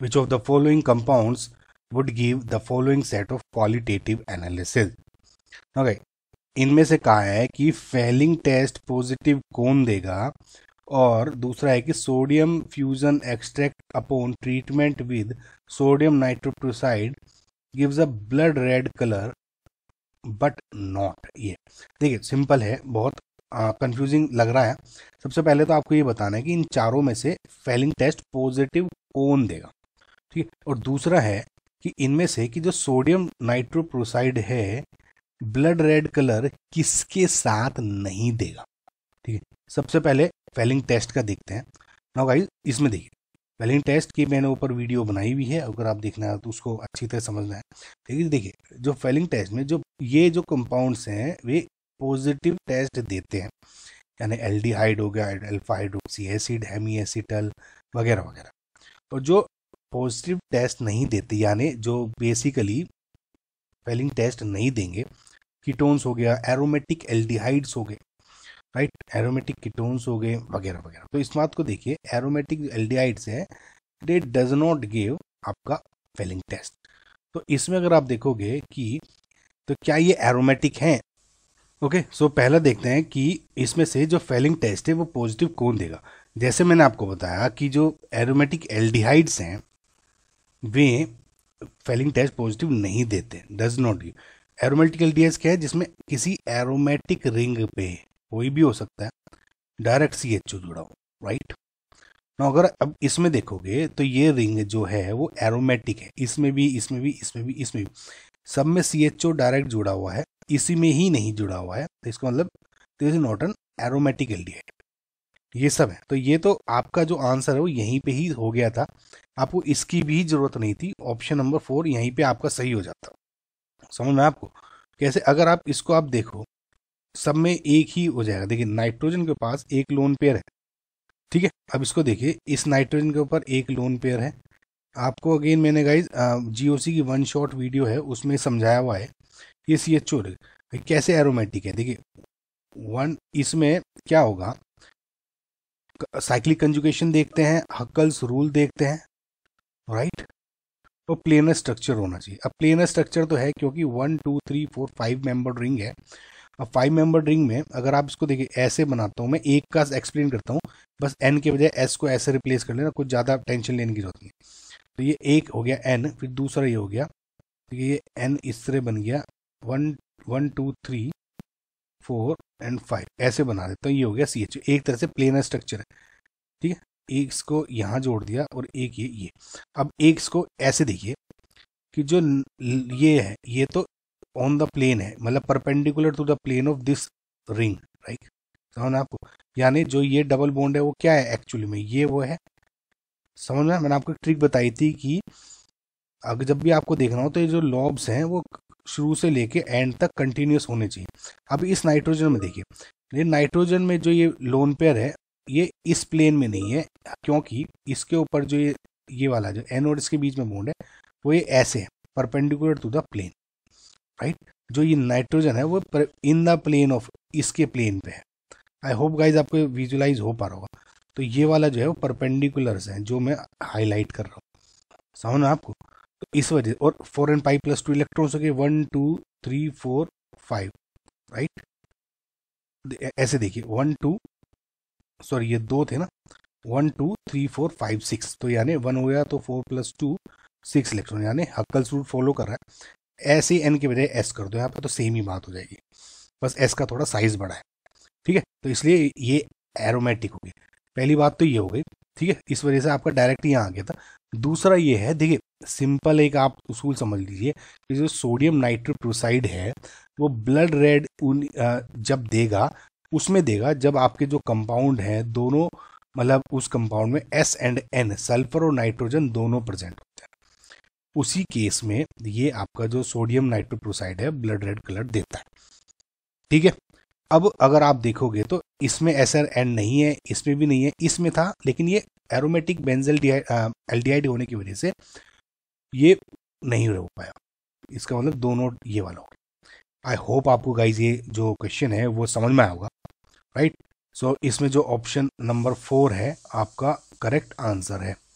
which of the following compounds would give the following set of qualitative analysis okay इनमें से कहा है कि फेलिंग टेस्ट पॉजिटिव कौन देगा और दूसरा है कि sodium fusion extract upon treatment with sodium nitroprusside gives a blood red colour but not ये देखिए सिंपल है बहुत कंफ्यूजिंग लग रहा है सबसे पहले तो आपको ये बताना है कि इन चारों में से फेलिंग टेस्ट पॉजिटिव कौन देगा ठीक है और दूसरा है कि इनमें से कि जो सोडियम नाइट्रोप्रोसाइड है ब्लड रेड कलर किसके साथ नहीं देगा ठीक है सबसे पहले फेलिंग टेस्ट का देखते हैं नाउ गाइस इसमें देखिए फेलिंग टेस्ट की मैंने ऊपर वीडियो बनाई हुई है अगर आप देखना है तो उसको अच्छी तरह समझना है ठीक है देखिए जो फेलिंग टेस्ट में जो ये जो कंपाउंड्स हैं वे पॉजिटिव टेस्ट देते हैं यानी एल्डिहाइड हो गया एल्फाहाइड्रोक्सी एसिड हेमी एसिटल वगैरह वगैरह और जो पॉजिटिव टेस्ट नहीं देते यानी जो बेसिकली फेलिंग टेस्ट नहीं देंगे कीटोन्स हो गया एरोमेटिक एल्डिहाइड्स हो गए राइट एरोमेटिक कीटोन्स हो गए वगैरह वगैरह तो इस बात को देखिए एरोमेटिक एल्डिहाइड्स है दे डज नॉट गिव आपका फेलिंग टेस्ट तो इसमें अगर आप देखोगे कि तो क्या ये एरोमेटिक हैं ओके okay, सो so पहला देखते हैं कि इसमें से जो फेलिंग टेस्ट है वो पॉजिटिव कौन देगा जैसे मैंने आपको बताया कि जो एरोमेटिक एल्डिहाइड्स हैं वे फेलिंग टेस्ट पॉजिटिव नहीं देते डज नॉट गिव एरोमेटिक एल क्या है जिसमें किसी एरोमेटिक रिंग पे कोई भी हो सकता है डायरेक्ट सी एच जुड़ा हो राइट ना अगर अब इसमें देखोगे तो ये रिंग जो है वो एरोमेटिक है इसमें भी इसमें भी इसमें भी इसमें भी सब में सी एच ओ डायरेक्ट जुड़ा हुआ है इसी में ही नहीं जुड़ा हुआ है तो इसका मतलब this is not an aromatic एल डी ये सब है तो ये तो आपका जो आंसर है वो यहीं पे ही हो गया था आपको इसकी भी जरूरत नहीं थी ऑप्शन नंबर फोर यहीं पे आपका सही हो जाता समझ में आपको कैसे अगर आप इसको आप देखो सब में एक ही हो जाएगा देखिए नाइट्रोजन के पास एक लोन पेयर है ठीक है अब इसको देखिए इस नाइट्रोजन के ऊपर एक लोन पेयर है आपको अगेन मैंने गाइज जीओसी की वन शॉट वीडियो है उसमें समझाया हुआ है ये सी एच कैसे एरोमेटिक है देखिए वन इसमें क्या होगा साइक्लिक कंजुकेशन देखते हैं हक्कल्स रूल देखते हैं राइट तो प्लेनर स्ट्रक्चर होना चाहिए अब प्लेनर स्ट्रक्चर तो है क्योंकि one two three four five member ring है अब फाइव मेंबर रिंग में अगर आप इसको देखिए ऐसे बनाता हूँ मैं एक का एक्सप्लेन करता हूँ बस एन के बजाय एस को ऐसे रिप्लेस कर लेना कुछ ज़्यादा टेंशन लेने की जरूरत नहीं तो ये एक हो गया एन फिर दूसरा ये हो गया तो ये एन इस तरह बन गया one one two three four and five ऐसे बना देता हूँ तो ये हो गया सी एच एक तरह से प्लेनर स्ट्रक्चर है ठीक है एक इसको यहाँ जोड़ दिया और एक ये ये अब एक इसको ऐसे देखिए कि जो ये है ये तो ऑन द प्लेन है मतलब perpendicular to the plane of this ring right समझ में आपको यानी जो ये डबल बॉन्ड है वो क्या है एक्चुअली में ये वो है समझ में मैंने आपको ट्रिक बताई थी कि अगर जब भी आपको देखना हो तो ये जो लॉब्स हैं वो शुरू से लेके एंड तक कंटिन्यूस होने चाहिए अब इस नाइट्रोजन में देखिए ये नाइट्रोजन में जो ये लोन पेयर है ये इस प्लेन में नहीं है क्योंकि इसके ऊपर जो ये ये वाला जो एन और इसके बीच में बोन्ड है वो ये ऐसे है perpendicular to the plane right जो ये नाइट्रोजन है वो इन द प्लेन ऑफ इसके प्लेन पे है आई होप गाइज आपको विजुलाइज हो पा रहा होगा तो ये वाला जो है वो परपेंडिकुलर है जो मैं हाईलाइट कर रहा हूँ समझ में आपको इस वजह और four and five plus two electrons हो गए one two three four five right ऐसे देखिए वन टू सॉरी ये दो थे ना one two three four five six तो यानी वन हो गया तो four plus two six electron यानी हक्कल रूट फॉलो कर रहा है ऐसे एन के बजाय एस कर दो यहाँ पर तो सेम ही बात हो जाएगी बस एस का थोड़ा साइज बड़ा है ठीक है तो इसलिए ये एरोमेटिक हो गई पहली बात तो ये हो गई ठीक है इस वजह से आपका डायरेक्ट यहाँ आ गया था दूसरा ये है देखिए सिंपल एक आप उसूल समझ लीजिए कि जो सोडियम नाइट्रोप्रोसाइड है वो ब्लड रेड उन जब देगा उसमें देगा जब आपके जो कंपाउंड हैं दोनों मतलब उस कंपाउंड में एस एंड एन सल्फर और नाइट्रोजन दोनों प्रेजेंट होते हैं उसी केस में ये आपका जो सोडियम नाइट्रोप्रोसाइड है ब्लड रेड कलर देता है ठीक है अब अगर आप देखोगे तो इसमें एस आर एन नहीं है इसमें भी नहीं है इसमें था लेकिन ये एरोमेटिक बेंजल एल होने की वजह से ये नहीं हो पाया इसका मतलब दो नोट ये वाला हो गया आई होप आपको गाइज ये जो क्वेश्चन है वो समझ में आया होगा राइट सो इसमें जो ऑप्शन नंबर फोर है आपका करेक्ट आंसर है